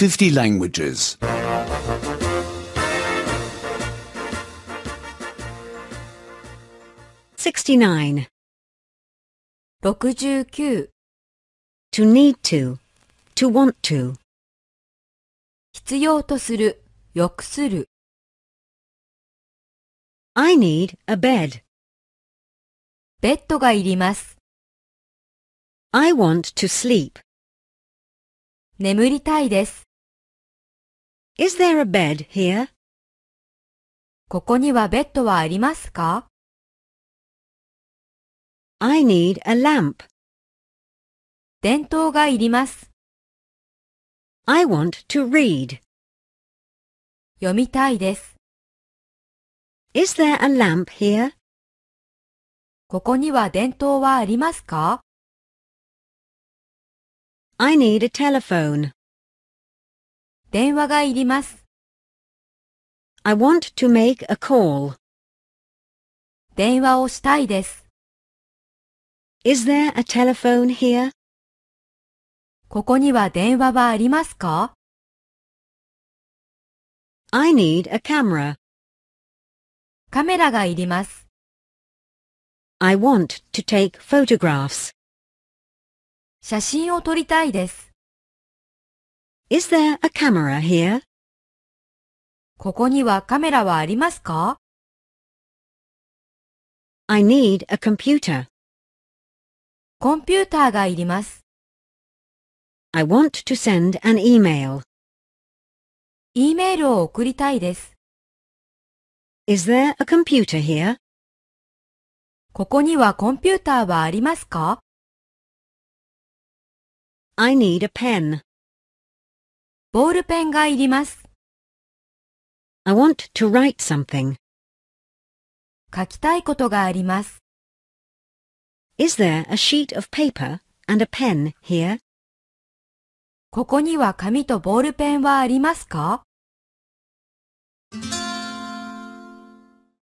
50 languages. 69. 69 To need to. To want to. 必要とする、欲する。I need a bed. ベッドがいります。I want to sleep. 眠りたいです。Is there a bed here? ここにはベッドはありますか ?I need a lamp. 電灯がいります。I want to read. 読みたいです。Is there a lamp here? ここには電灯はありますか ?I need a telephone. 電話がいります。I want to make a call. 電話をしたいです。Is there a telephone here? ここには電話はありますか ?I need a camera. カメラがいります。I want to take photographs. 写真を撮りたいです。Is there a camera here? ここにはカメラはありますか ?I need a computer. コンピューターがいります。I want to send an email. E メールを送りたいです。Is there a computer here? ここにはコンピューターはありますか ?I need a pen. ボールペンがいります。I want to write something. 書きたいことがあります。Is there a sheet of paper and a pen here? ここには紙とボールペンはありますか